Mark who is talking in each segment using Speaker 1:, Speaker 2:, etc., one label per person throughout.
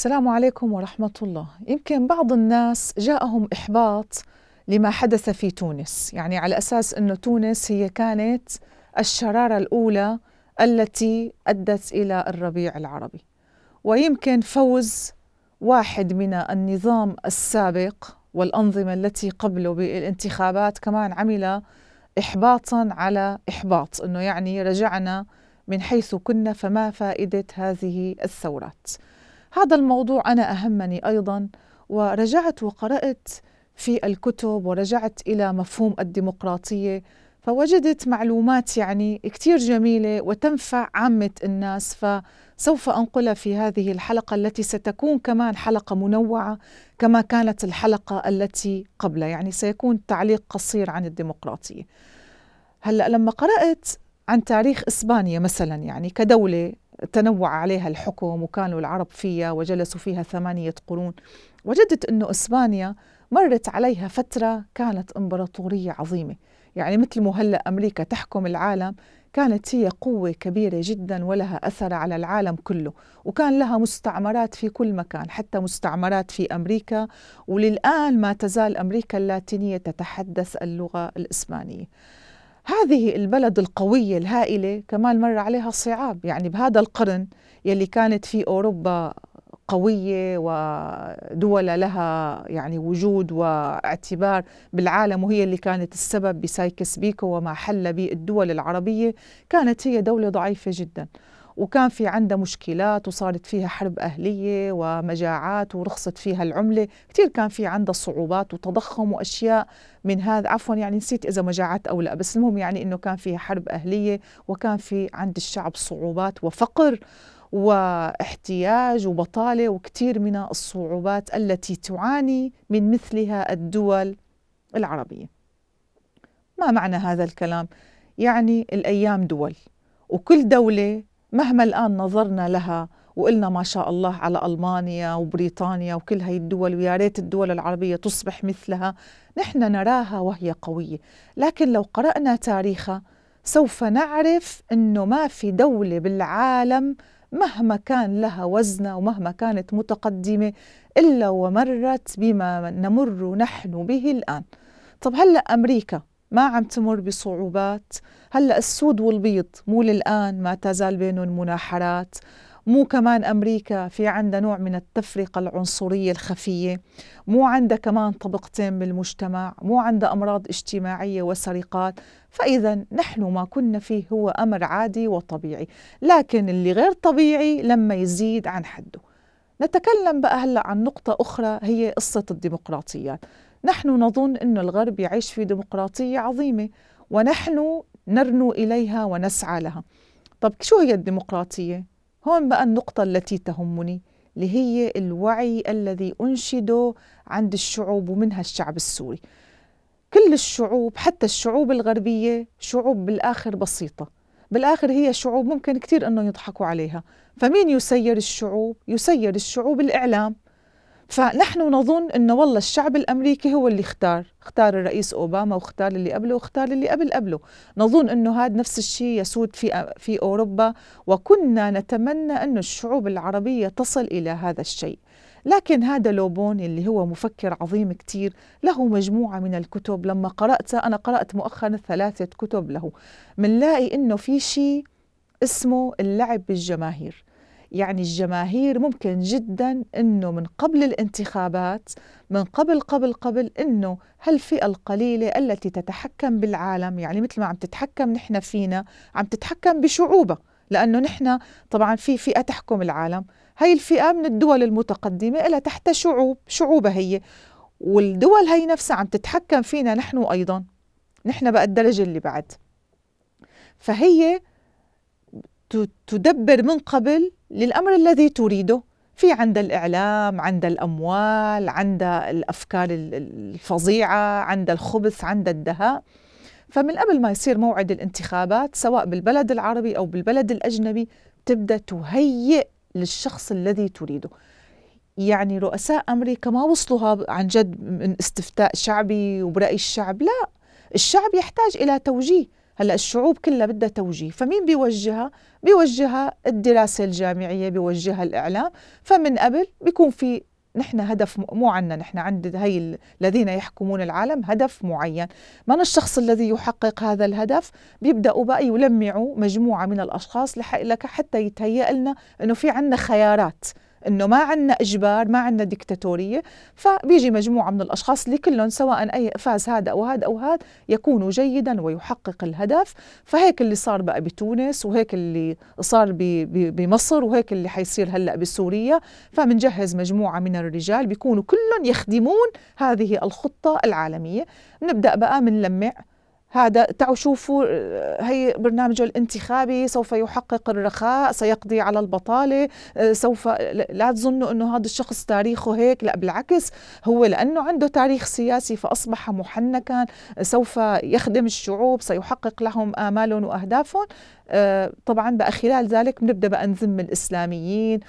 Speaker 1: السلام عليكم ورحمة الله يمكن بعض الناس جاءهم إحباط لما حدث في تونس يعني على أساس أنه تونس هي كانت الشرارة الأولى التي أدت إلى الربيع العربي ويمكن فوز واحد من النظام السابق والأنظمة التي قبله بالانتخابات كمان عمل إحباطا على إحباط أنه يعني رجعنا من حيث كنا فما فائدة هذه الثورات هذا الموضوع أنا أهمني أيضا ورجعت وقرأت في الكتب ورجعت إلى مفهوم الديمقراطية فوجدت معلومات يعني كتير جميلة وتنفع عامة الناس فسوف أنقلها في هذه الحلقة التي ستكون كمان حلقة منوعة كما كانت الحلقة التي قبلها يعني سيكون تعليق قصير عن الديمقراطية هلأ لما قرأت عن تاريخ إسبانيا مثلا يعني كدولة تنوع عليها الحكم وكانوا العرب فيها وجلسوا فيها ثمانية قرون وجدت أنه إسبانيا مرت عليها فترة كانت إمبراطورية عظيمة يعني مثل مهلأ أمريكا تحكم العالم كانت هي قوة كبيرة جدا ولها أثر على العالم كله وكان لها مستعمرات في كل مكان حتى مستعمرات في أمريكا وللآن ما تزال أمريكا اللاتينية تتحدث اللغة الإسبانية هذه البلد القوية الهائلة كمان مر عليها صعاب يعني بهذا القرن يلي كانت في أوروبا قوية ودول لها يعني وجود واعتبار بالعالم وهي اللي كانت السبب بسايكس بيكو وما حل به الدول العربية كانت هي دولة ضعيفة جداً وكان في عندها مشكلات وصارت فيها حرب أهلية ومجاعات ورخصت فيها العملة كثير كان في عندها صعوبات وتضخم وأشياء من هذا عفوا يعني نسيت إذا مجاعات أو لا بس المهم يعني أنه كان فيها حرب أهلية وكان في عند الشعب صعوبات وفقر واحتياج وبطالة وكثير من الصعوبات التي تعاني من مثلها الدول العربية ما معنى هذا الكلام؟ يعني الأيام دول وكل دولة مهما الآن نظرنا لها وقلنا ما شاء الله على ألمانيا وبريطانيا وكل هاي الدول ويا ريت الدول العربية تصبح مثلها نحن نراها وهي قوية لكن لو قرأنا تاريخها سوف نعرف أنه ما في دولة بالعالم مهما كان لها وزنة ومهما كانت متقدمة إلا ومرت بما نمر نحن به الآن طب هلأ أمريكا ما عم تمر بصعوبات هلا السود والبيض مو للان ما تزال بينهم مناحرات مو كمان امريكا في عندها نوع من التفرقه العنصريه الخفيه مو عندها كمان طبقتين بالمجتمع مو عندها امراض اجتماعيه وسرقات فاذا نحن ما كنا فيه هو امر عادي وطبيعي لكن اللي غير طبيعي لما يزيد عن حده نتكلم بقى هلا عن نقطه اخرى هي قصه الديمقراطيات نحن نظن أن الغرب يعيش في ديمقراطية عظيمة ونحن نرنو إليها ونسعى لها طب شو هي الديمقراطية؟ هون بقى النقطة التي تهمني اللي هي الوعي الذي أنشده عند الشعوب ومنها الشعب السوري كل الشعوب حتى الشعوب الغربية شعوب بالآخر بسيطة بالآخر هي شعوب ممكن كتير أنه يضحكوا عليها فمين يسير الشعوب؟ يسير الشعوب الإعلام فنحن نظن انه والله الشعب الامريكي هو اللي اختار اختار الرئيس اوباما واختار اللي قبله واختار اللي قبل قبله نظن انه هذا نفس الشيء يسود في في اوروبا وكنا نتمنى انه الشعوب العربيه تصل الى هذا الشيء لكن هذا لوبون اللي هو مفكر عظيم كتير له مجموعة من الكتب لما قرأت أنا قرأت مؤخرا ثلاثة كتب له منلاقي إنه في شيء اسمه اللعب بالجماهير يعني الجماهير ممكن جدا انه من قبل الانتخابات من قبل قبل قبل انه هالفئه القليله التي تتحكم بالعالم يعني مثل ما عم تتحكم نحن فينا عم تتحكم بشعوبها لانه نحن طبعا في فئه تحكم العالم هاي الفئه من الدول المتقدمه لها تحت شعوب شعوبها هي والدول هي نفسها عم تتحكم فينا نحن ايضا نحن بقى الدرجه اللي بعد فهي تدبر من قبل للأمر الذي تريده في عند الإعلام عند الأموال عند الأفكار الفظيعة عند الخبث عند الدهاء فمن قبل ما يصير موعد الانتخابات سواء بالبلد العربي أو بالبلد الأجنبي تبدأ تهيئ للشخص الذي تريده يعني رؤساء أمريكا ما وصلوها عن جد من استفتاء شعبي وبرأي الشعب لا الشعب يحتاج إلى توجيه هلا الشعوب كلها بدها توجيه فمين بيوجهها بيوجهها الدراسه الجامعيه بيوجهها الاعلام فمن قبل بيكون في نحن هدف مو عنا نحن عند هي الذين يحكمون العالم هدف معين من الشخص الذي يحقق هذا الهدف بيبدأوا بقى يلمعوا مجموعة من الأشخاص لك حتى يتهيأ لنا أنه في عنا خيارات انه ما عندنا اجبار ما عندنا ديكتاتوريه فبيجي مجموعه من الاشخاص اللي كلهم سواء اي فاز هذا او هذا او هذا يكون جيدا ويحقق الهدف فهيك اللي صار بقى بتونس وهيك اللي صار بمصر وهيك اللي حيصير هلا بسوريا فبنجهز مجموعه من الرجال بيكونوا كلهم يخدمون هذه الخطه العالميه بنبدا بقى بنلمع هذا تعوا شوفوا آه، هي برنامجه الانتخابي سوف يحقق الرخاء سيقضي على البطالة آه، سوف لا تظنوا أنه هذا الشخص تاريخه هيك لا بالعكس هو لأنه عنده تاريخ سياسي فأصبح محنكا آه، سوف يخدم الشعوب سيحقق لهم آمالهم وأهدافهم طبعا بقى خلال ذلك بنبدأ بقى نذم الإسلاميين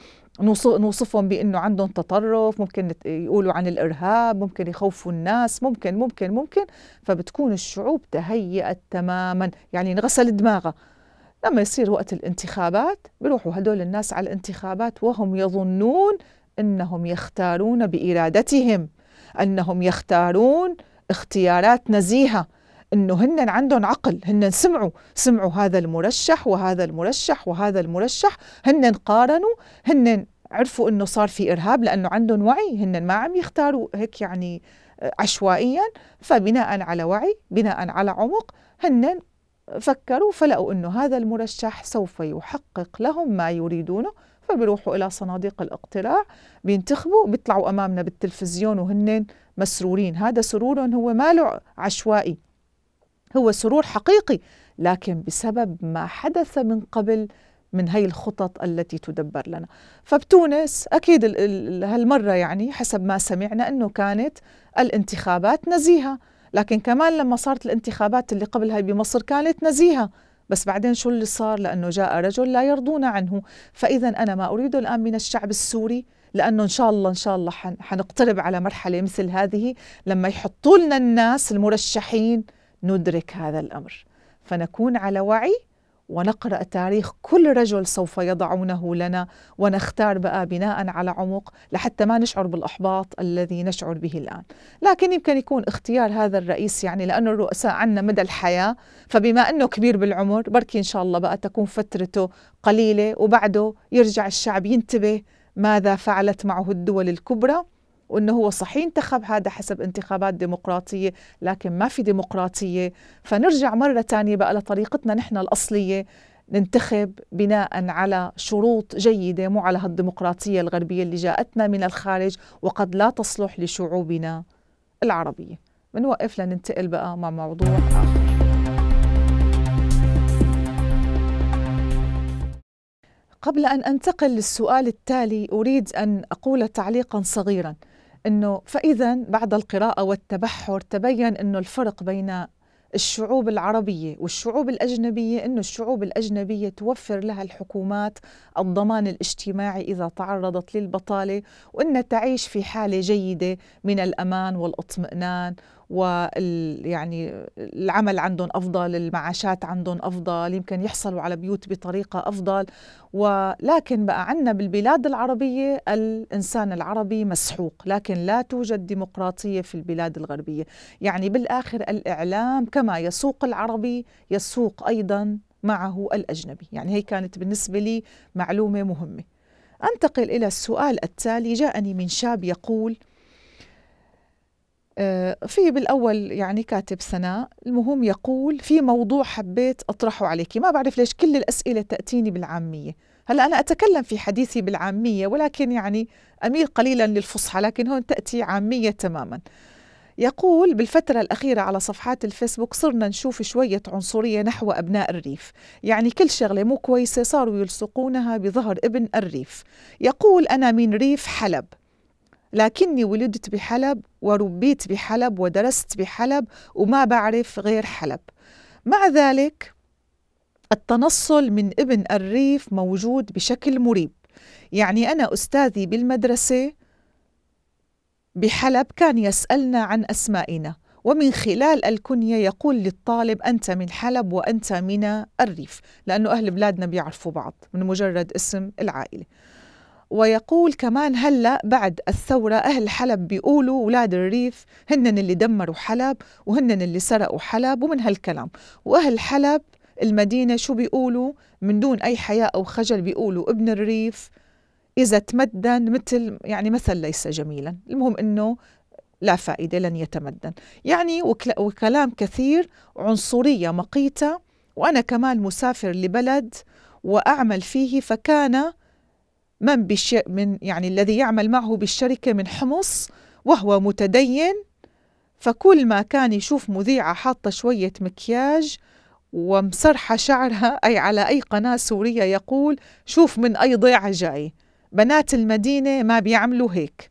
Speaker 1: نوصفهم بانه عندهم تطرف ممكن يقولوا عن الارهاب ممكن يخوفوا الناس ممكن ممكن ممكن فبتكون الشعوب تهيأت تماما يعني انغسل دماغها لما يصير وقت الانتخابات بيروحوا هدول الناس على الانتخابات وهم يظنون انهم يختارون بارادتهم انهم يختارون اختيارات نزيهه انه هن عندهم عقل هن سمعوا سمعوا هذا المرشح وهذا المرشح وهذا المرشح هن قارنوا هن عرفوا انه صار في ارهاب لانه عندهم وعي هن ما عم يختاروا هيك يعني آه، عشوائيا فبناء على وعي بناء على عمق هن فكروا فلقوا انه هذا المرشح سوف يحقق لهم ما يريدونه فبيروحوا الى صناديق الاقتراع بينتخبوا بيطلعوا امامنا بالتلفزيون وهن مسرورين هذا سرورهم هو ماله عشوائي هو سرور حقيقي لكن بسبب ما حدث من قبل من هي الخطط التي تدبر لنا فبتونس أكيد هالمرة يعني حسب ما سمعنا أنه كانت الانتخابات نزيهة لكن كمان لما صارت الانتخابات اللي قبلها بمصر كانت نزيهة بس بعدين شو اللي صار لأنه جاء رجل لا يرضون عنه فإذا أنا ما أريده الآن من الشعب السوري لأنه إن شاء الله إن شاء الله حنقترب على مرحلة مثل هذه لما يحطوا لنا الناس المرشحين ندرك هذا الأمر فنكون على وعي ونقرأ تاريخ كل رجل سوف يضعونه لنا ونختار بقى بناء على عمق لحتى ما نشعر بالإحباط الذي نشعر به الآن لكن يمكن يكون اختيار هذا الرئيس يعني لأنه الرؤساء عندنا مدى الحياة فبما أنه كبير بالعمر بركي إن شاء الله بقى تكون فترته قليلة وبعده يرجع الشعب ينتبه ماذا فعلت معه الدول الكبرى وانه هو صحيح انتخب هذا حسب انتخابات ديمقراطيه لكن ما في ديمقراطيه فنرجع مره ثانيه بقى لطريقتنا نحن الاصليه ننتخب بناء على شروط جيدة مو على هالديمقراطية الغربية اللي جاءتنا من الخارج وقد لا تصلح لشعوبنا العربية بنوقف لننتقل بقى مع موضوع آخر قبل أن أنتقل للسؤال التالي أريد أن أقول تعليقا صغيرا انه فاذا بعد القراءه والتبحر تبين انه الفرق بين الشعوب العربيه والشعوب الاجنبيه انه الشعوب الاجنبيه توفر لها الحكومات الضمان الاجتماعي اذا تعرضت للبطاله وانها تعيش في حاله جيده من الامان والاطمئنان وال يعني العمل عندهم افضل المعاشات عندهم افضل يمكن يحصلوا على بيوت بطريقه افضل ولكن بقى عندنا بالبلاد العربيه الانسان العربي مسحوق لكن لا توجد ديمقراطيه في البلاد الغربيه يعني بالاخر الاعلام كما يسوق العربي يسوق ايضا معه الاجنبي يعني هي كانت بالنسبه لي معلومه مهمه انتقل الى السؤال التالي جاءني من شاب يقول آه، في بالاول يعني كاتب سناء المهم يقول في موضوع حبيت اطرحه عليك ما بعرف ليش كل الاسئله تاتيني بالعاميه هلا انا اتكلم في حديثي بالعاميه ولكن يعني اميل قليلا للفصحى لكن هون تاتي عاميه تماما يقول بالفترة الأخيرة على صفحات الفيسبوك صرنا نشوف شوية عنصرية نحو أبناء الريف يعني كل شغلة مو كويسة صاروا يلصقونها بظهر ابن الريف يقول أنا من ريف حلب لكني ولدت بحلب وربيت بحلب ودرست بحلب وما بعرف غير حلب مع ذلك التنصل من ابن الريف موجود بشكل مريب يعني أنا أستاذي بالمدرسة بحلب كان يسألنا عن أسمائنا ومن خلال الكنية يقول للطالب أنت من حلب وأنت من الريف لأنه أهل بلادنا بيعرفوا بعض من مجرد اسم العائلة ويقول كمان هلا بعد الثورة أهل حلب بيقولوا ولاد الريف هنن اللي دمروا حلب وهنن اللي سرقوا حلب ومن هالكلام وأهل حلب المدينة شو بيقولوا من دون أي حياء أو خجل بيقولوا ابن الريف إذا تمدن مثل يعني مثل ليس جميلا المهم أنه لا فائدة لن يتمدن يعني وكلام كثير عنصرية مقيتة وأنا كمان مسافر لبلد وأعمل فيه فكان من, بش من يعني الذي يعمل معه بالشركة من حمص وهو متدين فكل ما كان يشوف مذيعة حاطة شوية مكياج ومسرحة شعرها أي على أي قناة سورية يقول شوف من أي ضيعة جاي بنات المدينة ما بيعملوا هيك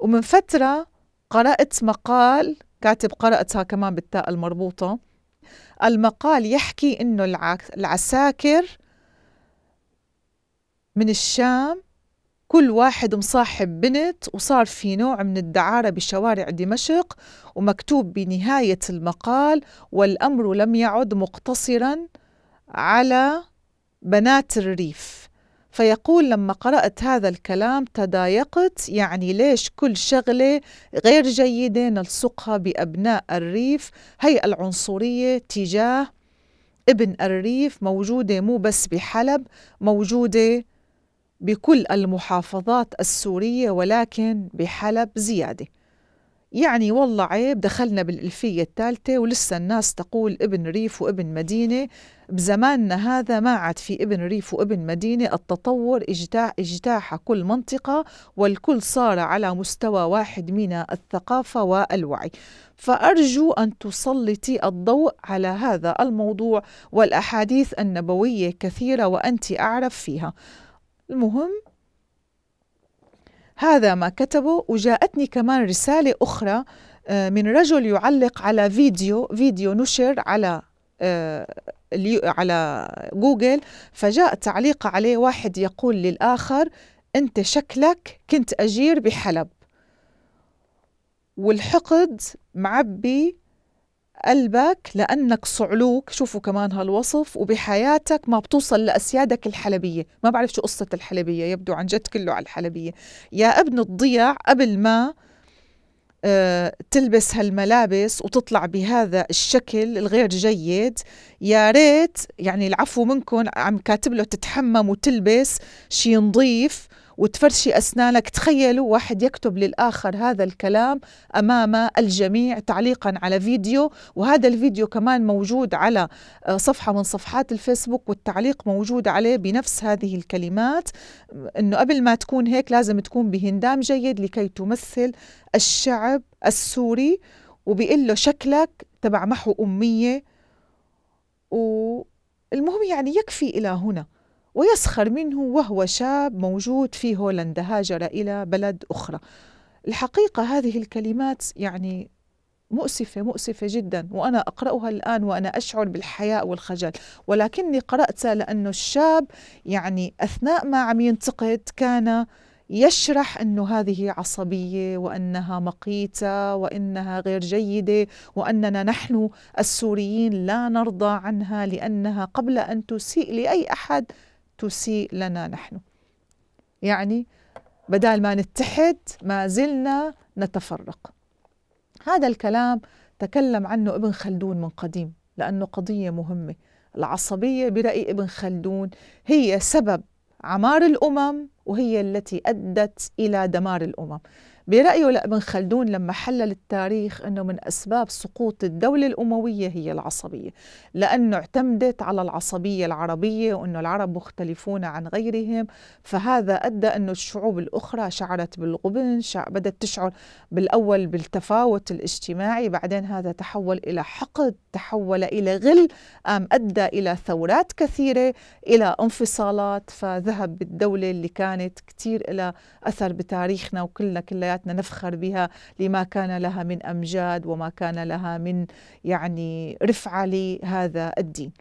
Speaker 1: ومن فترة قرأت مقال كاتب قرأتها كمان بالتاء المربوطة المقال يحكي إنه العساكر من الشام كل واحد مصاحب بنت وصار في نوع من الدعارة بشوارع دمشق ومكتوب بنهاية المقال والأمر لم يعد مقتصرا على بنات الريف فيقول لما قرأت هذا الكلام تضايقت يعني ليش كل شغلة غير جيدة نلصقها بأبناء الريف هي العنصرية تجاه ابن الريف موجودة مو بس بحلب موجودة بكل المحافظات السورية ولكن بحلب زيادة يعني والله عيب دخلنا بالألفية الثالثة ولسه الناس تقول ابن ريف وابن مدينة بزماننا هذا ما عاد في ابن ريف وابن مدينة التطور اجتاح, اجتاح كل منطقة والكل صار على مستوى واحد من الثقافة والوعي فأرجو أن تسلطي الضوء على هذا الموضوع والأحاديث النبوية كثيرة وأنت أعرف فيها المهم هذا ما كتبه وجاءتني كمان رسالة أخرى آه، من رجل يعلق على فيديو فيديو نشر على آه، على جوجل فجاء تعليق عليه واحد يقول للآخر أنت شكلك كنت أجير بحلب والحقد معبي قلبك لأنك صعلوك شوفوا كمان هالوصف وبحياتك ما بتوصل لأسيادك الحلبية ما بعرف شو قصة الحلبية يبدو عن جد كله على الحلبية يا ابن الضيع قبل ما آه، تلبس هالملابس وتطلع بهذا الشكل الغير جيد يا ريت يعني العفو منكم عم كاتب له تتحمم وتلبس شي نظيف وتفرشي أسنانك تخيلوا واحد يكتب للآخر هذا الكلام أمام الجميع تعليقا على فيديو وهذا الفيديو كمان موجود على آه، صفحة من صفحات الفيسبوك والتعليق موجود عليه بنفس هذه الكلمات أنه قبل ما تكون هيك لازم تكون بهندام جيد لكي تمثل الشعب السوري وبيقول له شكلك تبع محو أمية والمهم يعني يكفي إلى هنا ويسخر منه وهو شاب موجود في هولندا هاجر إلى بلد أخرى الحقيقة هذه الكلمات يعني مؤسفة مؤسفة جدا وأنا أقرأها الآن وأنا أشعر بالحياء والخجل ولكني قرأتها لأنه الشاب يعني أثناء ما عم ينتقد كان يشرح أنه هذه عصبية وأنها مقيتة وأنها غير جيدة وأننا نحن السوريين لا نرضى عنها لأنها قبل أن تسيء لأي أحد تسيء لنا نحن يعني بدل ما نتحد ما زلنا نتفرق هذا الكلام تكلم عنه ابن خلدون من قديم لأنه قضية مهمة العصبية برأي ابن خلدون هي سبب عمار الأمم وهي التي أدت إلى دمار الأمم برأيه لابن خلدون لما حلل التاريخ أنه من أسباب سقوط الدولة الأموية هي العصبية لأنه اعتمدت على العصبية العربية وأنه العرب مختلفون عن غيرهم فهذا أدى أنه الشعوب الأخرى شعرت بالغبن بدأت تشعر بالأول بالتفاوت الاجتماعي بعدين هذا تحول إلى حقد تحول إلى غل أم أدى إلى ثورات كثيرة إلى انفصالات فذهب بالدولة اللي كانت كثير إلى أثر بتاريخنا وكلنا كلها حياتنا نفخر بها لما كان لها من امجاد وما كان لها من يعني رفعه لهذا الدين.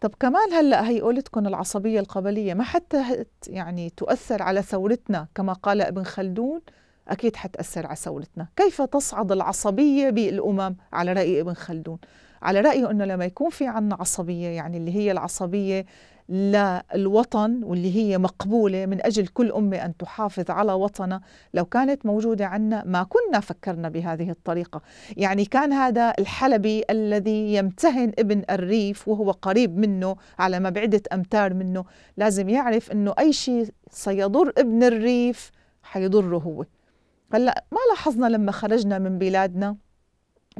Speaker 1: طب كمان هلا هي قولتكم العصبيه القبليه ما حتى يعني تؤثر على ثورتنا كما قال ابن خلدون اكيد حتاثر على ثورتنا، كيف تصعد العصبيه بالامم على راي ابن خلدون؟ على رايه انه لما يكون في عنا عصبيه يعني اللي هي العصبيه للوطن واللي هي مقبولة من أجل كل أمة أن تحافظ على وطنها لو كانت موجودة عنا ما كنا فكرنا بهذه الطريقة يعني كان هذا الحلبي الذي يمتهن ابن الريف وهو قريب منه على مبعدة أمتار منه لازم يعرف أنه أي شيء سيضر ابن الريف حيضره هو هلا ما لاحظنا لما خرجنا من بلادنا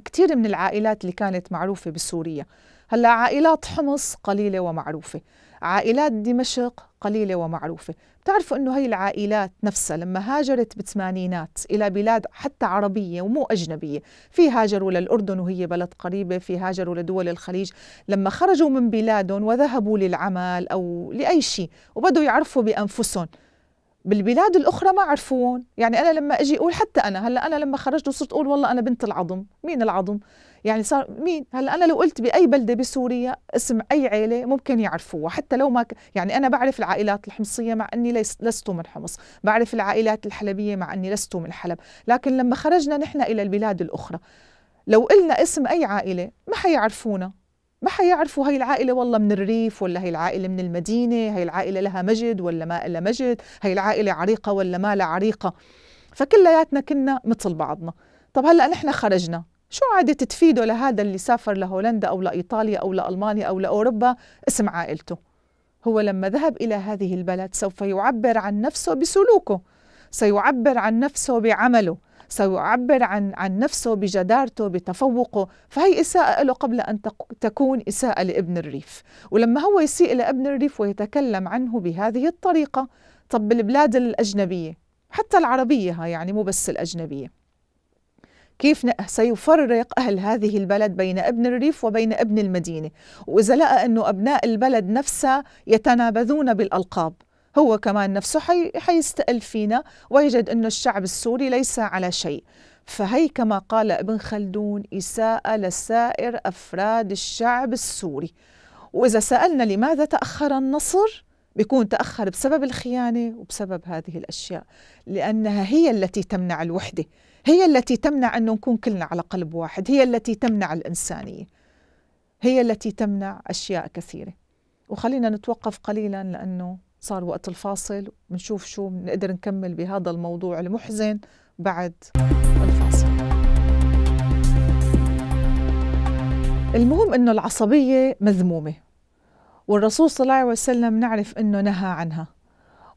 Speaker 1: كثير من العائلات اللي كانت معروفة بسوريا هلا عائلات حمص قليلة ومعروفة عائلات دمشق قليلة ومعروفة بتعرفوا أنه هي العائلات نفسها لما هاجرت بالثمانينات إلى بلاد حتى عربية ومو أجنبية في هاجروا للأردن وهي بلد قريبة في هاجروا لدول الخليج لما خرجوا من بلادهم وذهبوا للعمل أو لأي شيء وبدوا يعرفوا بأنفسهم بالبلاد الاخرى ما عرفوهم يعني انا لما اجي اقول حتى انا هلا انا لما خرجت وصرت اقول والله انا بنت العظم مين العظم يعني صار مين هلا انا لو قلت باي بلده بسوريا اسم اي عيله ممكن يعرفوها حتى لو ما ك... يعني انا بعرف العائلات الحمصيه مع اني ليس... لست من حمص بعرف العائلات الحلبيه مع اني لست من حلب لكن لما خرجنا نحن الى البلاد الاخرى لو قلنا اسم اي عائله ما حيعرفونا ما حيعرفوا هي العائلة والله من الريف ولا هي العائلة من المدينة هي العائلة لها مجد ولا ما لها مجد هي العائلة عريقة ولا ما لها عريقة فكلياتنا كنا مثل بعضنا طب هلأ نحن خرجنا شو عادة تفيده لهذا اللي سافر لهولندا أو لإيطاليا أو لألمانيا أو لأوروبا اسم عائلته هو لما ذهب إلى هذه البلد سوف يعبر عن نفسه بسلوكه سيعبر عن نفسه بعمله سيعبر عن عن نفسه بجدارته بتفوقه فهي إساءة له قبل أن تكون إساءة لابن الريف ولما هو يسيء لابن الريف ويتكلم عنه بهذه الطريقة طب البلاد الأجنبية حتى العربية يعني مو بس الأجنبية كيف سيفرق أهل هذه البلد بين ابن الريف وبين ابن المدينة وإذا لقى أنه أبناء البلد نفسها يتنابذون بالألقاب هو كمان نفسه حي حيستقل فينا ويجد أن الشعب السوري ليس على شيء فهي كما قال ابن خلدون إساءة لسائر أفراد الشعب السوري وإذا سألنا لماذا تأخر النصر بيكون تأخر بسبب الخيانة وبسبب هذه الأشياء لأنها هي التي تمنع الوحدة هي التي تمنع أن نكون كلنا على قلب واحد هي التي تمنع الإنسانية هي التي تمنع أشياء كثيرة وخلينا نتوقف قليلا لأنه صار وقت الفاصل ونشوف شو بنقدر نكمل بهذا الموضوع المحزن بعد الفاصل المهم أنه العصبية مذمومة والرسول صلى الله عليه وسلم نعرف أنه نهى عنها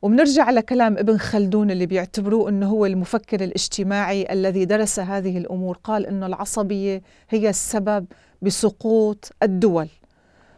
Speaker 1: وبنرجع لكلام ابن خلدون اللي بيعتبروه انه هو المفكر الاجتماعي الذي درس هذه الامور قال انه العصبيه هي السبب بسقوط الدول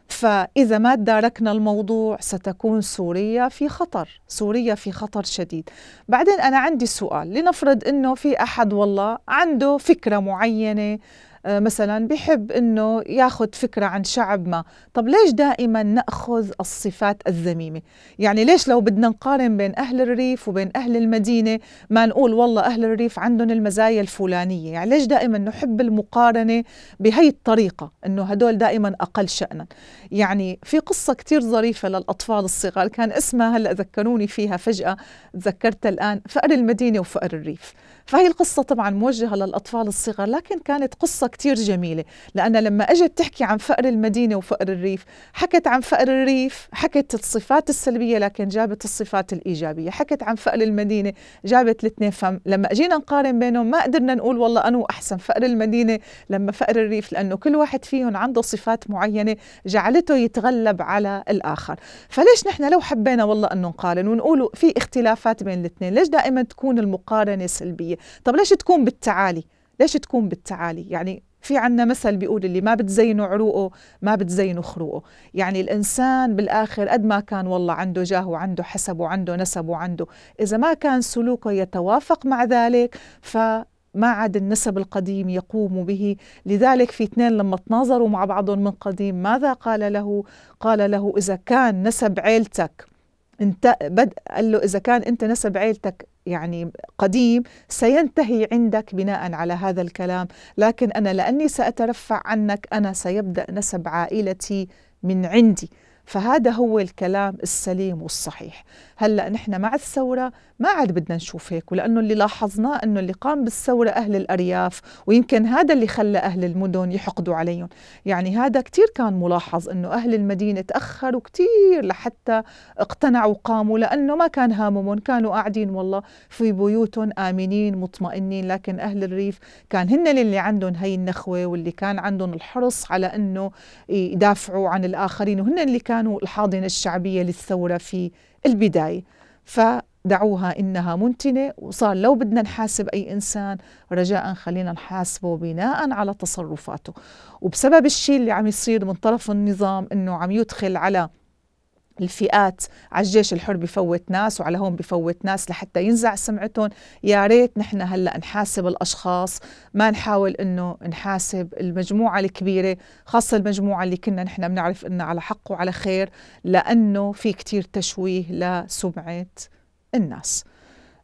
Speaker 1: فاذا ما تداركنا الموضوع ستكون سوريا في خطر سوريا في خطر شديد بعدين انا عندي سؤال لنفرض انه في احد والله عنده فكره معينه آه، مثلا بحب انه ياخذ فكره عن شعب ما طب ليش دائما ناخذ الصفات الذميمه يعني ليش لو بدنا نقارن بين اهل الريف وبين اهل المدينه ما نقول والله اهل الريف عندهم المزايا الفلانيه يعني ليش دائما نحب المقارنه بهي الطريقه انه هدول دائما اقل شانا يعني في قصه كثير ظريفه للاطفال الصغار كان اسمها هلا ذكروني فيها فجاه تذكرتها الان فقر المدينه وفقر الريف فهي القصة طبعا موجهة للأطفال الصغار لكن كانت قصة كتير جميلة لأن لما أجت تحكي عن فقر المدينة وفقر الريف حكت عن فقر الريف حكت الصفات السلبية لكن جابت الصفات الإيجابية حكت عن فقر المدينة جابت الاثنين فم لما أجينا نقارن بينهم ما قدرنا نقول والله أنا أحسن فقر المدينة لما فقر الريف لأنه كل واحد فيهم عنده صفات معينة جعلته يتغلب على الآخر فليش نحن لو حبينا والله أنه نقارن ونقول في اختلافات بين الاثنين ليش دائما تكون المقارنة سلبية السلبية طب ليش تكون بالتعالي ليش تكون بالتعالي يعني في عنا مثل بيقول اللي ما بتزينه عروقه ما بتزينه خروقه يعني الإنسان بالآخر قد ما كان والله عنده جاه وعنده حسب وعنده نسب وعنده إذا ما كان سلوكه يتوافق مع ذلك ف ما عاد النسب القديم يقوم به لذلك في اثنين لما تناظروا مع بعضهم من قديم ماذا قال له قال له إذا كان نسب عيلتك انت بد قال له إذا كان أنت نسب عيلتك يعني قديم سينتهي عندك بناء على هذا الكلام لكن أنا لأني سأترفع عنك أنا سيبدأ نسب عائلتي من عندي فهذا هو الكلام السليم والصحيح هلا نحن مع الثوره ما عاد بدنا نشوف هيك ولانه اللي لاحظناه انه اللي قام بالثوره اهل الارياف ويمكن هذا اللي خلى اهل المدن يحقدوا عليهم يعني هذا كثير كان ملاحظ انه اهل المدينه تاخروا كثير لحتى اقتنعوا وقاموا لانه ما كان هامهم كانوا قاعدين والله في بيوتهم امنين مطمئنين لكن اهل الريف كان هن اللي عندهم هي النخوه واللي كان عندهم الحرص على انه يدافعوا عن الاخرين وهن اللي كان كانوا الحاضنة الشعبية للثورة في البداية فدعوها إنها منتنة وصار لو بدنا نحاسب أي إنسان رجاء خلينا نحاسبه بناء على تصرفاته وبسبب الشيء اللي عم يصير من طرف النظام إنه عم يدخل على الفئات على الجيش الحر بفوت ناس وعلى هون بفوت ناس لحتى ينزع سمعتهم يا ريت نحن هلا نحاسب الاشخاص ما نحاول انه نحاسب المجموعه الكبيره خاصه المجموعه اللي كنا نحن بنعرف انها على حق وعلى خير لانه في كتير تشويه لسمعه الناس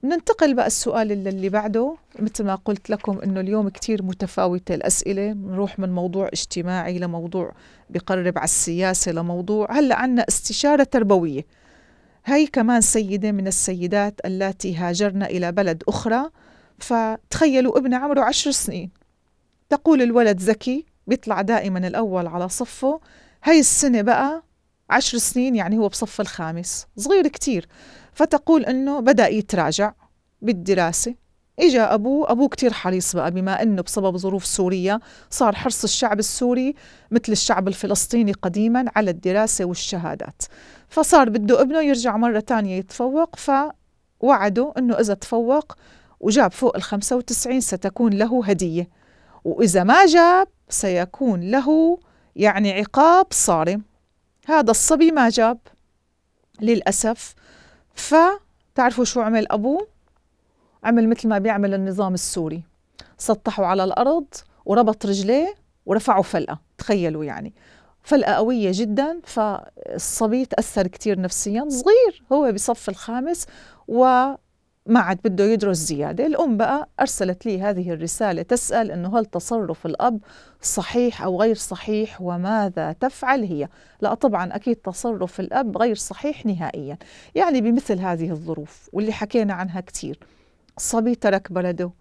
Speaker 1: ننتقل بقى السؤال اللي بعده مثل ما قلت لكم انه اليوم كثير متفاوتة الأسئلة نروح من موضوع اجتماعي لموضوع بقرب على السياسة لموضوع هلأ عنا استشارة تربوية هي كمان سيدة من السيدات اللاتي هاجرن إلى بلد أخرى فتخيلوا ابن عمره عشر سنين تقول الولد ذكي بيطلع دائما الأول على صفه هاي السنة بقى عشر سنين يعني هو بصف الخامس صغير كتير فتقول أنه بدأ يتراجع بالدراسة اجى ابوه ابوه كثير حريص بقى بما انه بسبب ظروف سوريا صار حرص الشعب السوري مثل الشعب الفلسطيني قديما على الدراسه والشهادات فصار بده ابنه يرجع مره ثانيه يتفوق فوعده انه اذا تفوق وجاب فوق ال 95 ستكون له هديه واذا ما جاب سيكون له يعني عقاب صارم هذا الصبي ما جاب للاسف فتعرفوا شو عمل أبوه؟ عمل مثل ما بيعمل النظام السوري سطحوا على الأرض وربط رجليه ورفعوا فلقة تخيلوا يعني فلقة قوية جدا فالصبي تأثر كتير نفسيا صغير هو بصف الخامس و ما عاد بده يدرس زيادة الأم بقى أرسلت لي هذه الرسالة تسأل أنه هل تصرف الأب صحيح أو غير صحيح وماذا تفعل هي لا طبعا أكيد تصرف الأب غير صحيح نهائيا يعني بمثل هذه الظروف واللي حكينا عنها كثير صبي ترك بلده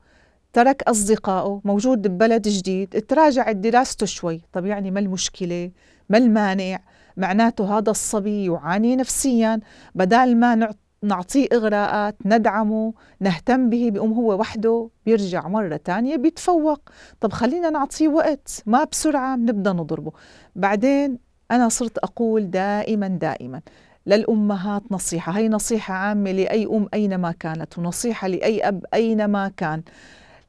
Speaker 1: ترك أصدقائه موجود ببلد جديد تراجعت دراسته شوي طب يعني ما المشكلة ما المانع معناته هذا الصبي يعاني نفسيا بدل ما نعطيه إغراءات ندعمه نهتم به بيقوم هو وحده بيرجع مرة تانية بيتفوق طب خلينا نعطيه وقت ما بسرعة بنبدأ نضربه بعدين أنا صرت أقول دائما دائما للأمهات نصيحة هي نصيحة عامة لأي أم أينما كانت ونصيحة لأي أب أينما كان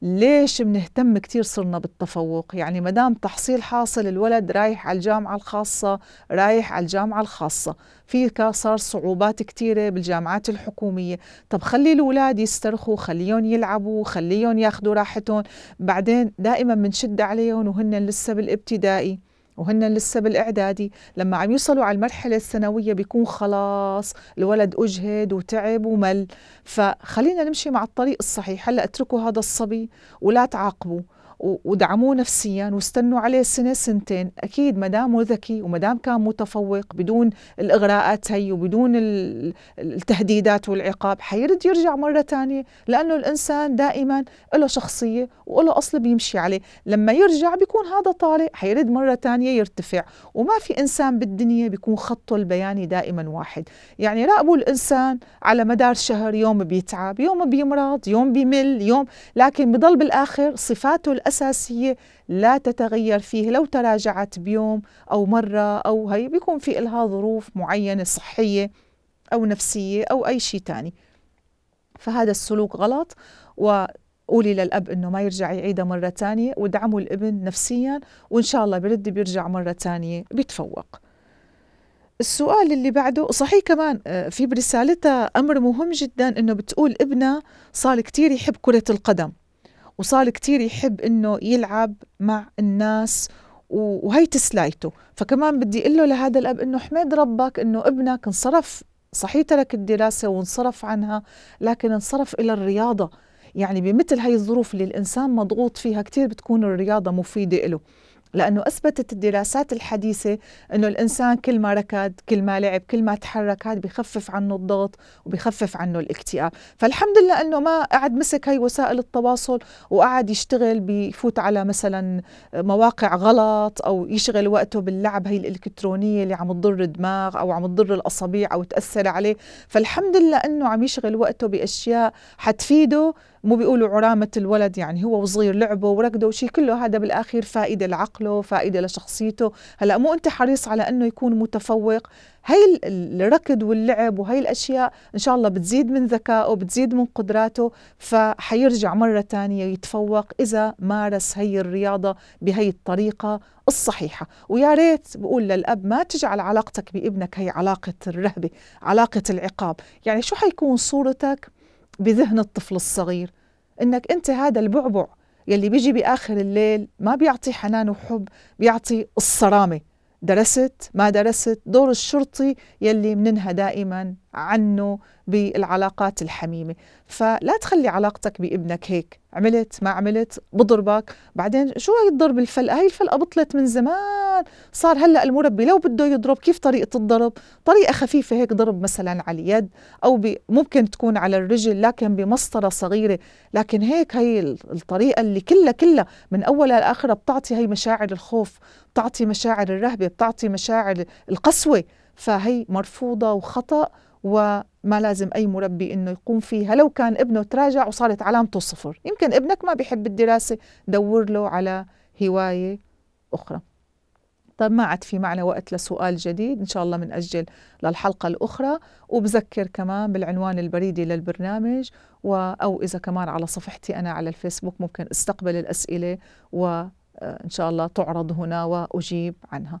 Speaker 1: ليش بنهتم كثير صرنا بالتفوق يعني مدام تحصيل حاصل الولد رايح على الجامعة الخاصة رايح على الجامعة الخاصة في صار صعوبات كثيره بالجامعات الحكومية طب خلي الأولاد يسترخوا خليهم يلعبوا خليهم ياخذوا راحتهم بعدين دائما بنشد عليهم وهن لسه بالابتدائي وهن لسه بالاعدادي لما عم يوصلوا على المرحله الثانويه بيكون خلاص الولد اجهد وتعب ومل فخلينا نمشي مع الطريق الصحيح هلا اتركوا هذا الصبي ولا تعاقبوا ودعموه نفسيا واستنوا عليه سنه سنتين اكيد ما دامه ذكي وما دام كان متفوق بدون الاغراءات هي وبدون التهديدات والعقاب حيرد يرجع مره ثانيه لانه الانسان دائما له شخصيه وله اصل بيمشي عليه لما يرجع بيكون هذا طالع حيرد مره ثانيه يرتفع وما في انسان بالدنيا بيكون خطه البياني دائما واحد يعني راقبوا الانسان على مدار شهر يوم بيتعب يوم بيمرض يوم بيمل يوم لكن بضل بالاخر صفاته الأس أساسية لا تتغير فيه لو تراجعت بيوم أو مرة أو هي بيكون في إلها ظروف معينة صحية أو نفسية أو أي شيء تاني فهذا السلوك غلط و قولي للأب إنه ما يرجع يعيدها مرة تانية ودعموا الابن نفسيا وإن شاء الله برد بيرجع مرة تانية بيتفوق السؤال اللي بعده صحيح كمان آه، في برسالتها أمر مهم جدا إنه بتقول ابنها صار كتير يحب كرة القدم وصار كتير يحب انه يلعب مع الناس وهي تسلايته فكمان بدي اقول له لهذا الاب انه حمد ربك انه ابنك انصرف صحيح ترك الدراسه وانصرف عنها لكن انصرف الى الرياضه يعني بمثل هاي الظروف اللي الانسان مضغوط فيها كتير بتكون الرياضه مفيده له لأنه أثبتت الدراسات الحديثة أنه الإنسان كل ما ركض كل ما لعب كل ما تحرك هذا بخفف عنه الضغط وبخفف عنه الاكتئاب فالحمد لله أنه ما قعد مسك هاي وسائل التواصل وقعد يشتغل بيفوت على مثلا مواقع غلط أو يشغل وقته باللعب هي الإلكترونية اللي عم تضر الدماغ أو عم تضر الأصابيع أو تأثر عليه فالحمد لله أنه عم يشغل وقته بأشياء حتفيده مو بيقولوا عرامة الولد يعني هو وصغير لعبه وركضه وشي كله هذا بالآخر فائدة لعقله فائدة لشخصيته هلأ مو أنت حريص على أنه يكون متفوق هاي الركض واللعب وهي الأشياء إن شاء الله بتزيد من ذكائه بتزيد من قدراته فحيرجع مرة تانية يتفوق إذا مارس هي الرياضة بهي الطريقة الصحيحة ويا ريت بقول للأب ما تجعل علاقتك بابنك هي علاقة الرهبة علاقة العقاب يعني شو حيكون صورتك بذهن الطفل الصغير انك انت هذا البعبع يلي بيجي باخر الليل ما بيعطي حنان وحب بيعطي الصرامه درست ما درست دور الشرطي يلي مننها دائما عنه بالعلاقات الحميمه فلا تخلي علاقتك بابنك هيك عملت ما عملت بضربك بعدين شو هي الضرب الفلقه هي الفلقه بطلت من زمان صار هلا المربي لو بده يضرب كيف طريقه الضرب طريقه خفيفه هيك ضرب مثلا على اليد او ممكن تكون على الرجل لكن بمسطره صغيره لكن هيك هي الطريقه اللي كلها كلها من اولها لاخرها بتعطي هي مشاعر الخوف بتعطي مشاعر الرهبه بتعطي مشاعر القسوه فهي مرفوضة وخطأ وما لازم أي مربي إنه يقوم فيها لو كان ابنه تراجع وصارت علامته صفر يمكن ابنك ما بيحب الدراسة دور له على هواية أخرى طب ما عاد في معنا وقت لسؤال جديد إن شاء الله بنأجل للحلقة الأخرى وبذكر كمان بالعنوان البريدي للبرنامج و أو إذا كمان على صفحتي أنا على الفيسبوك ممكن استقبل الأسئلة وإن آه، شاء الله تعرض هنا وأجيب عنها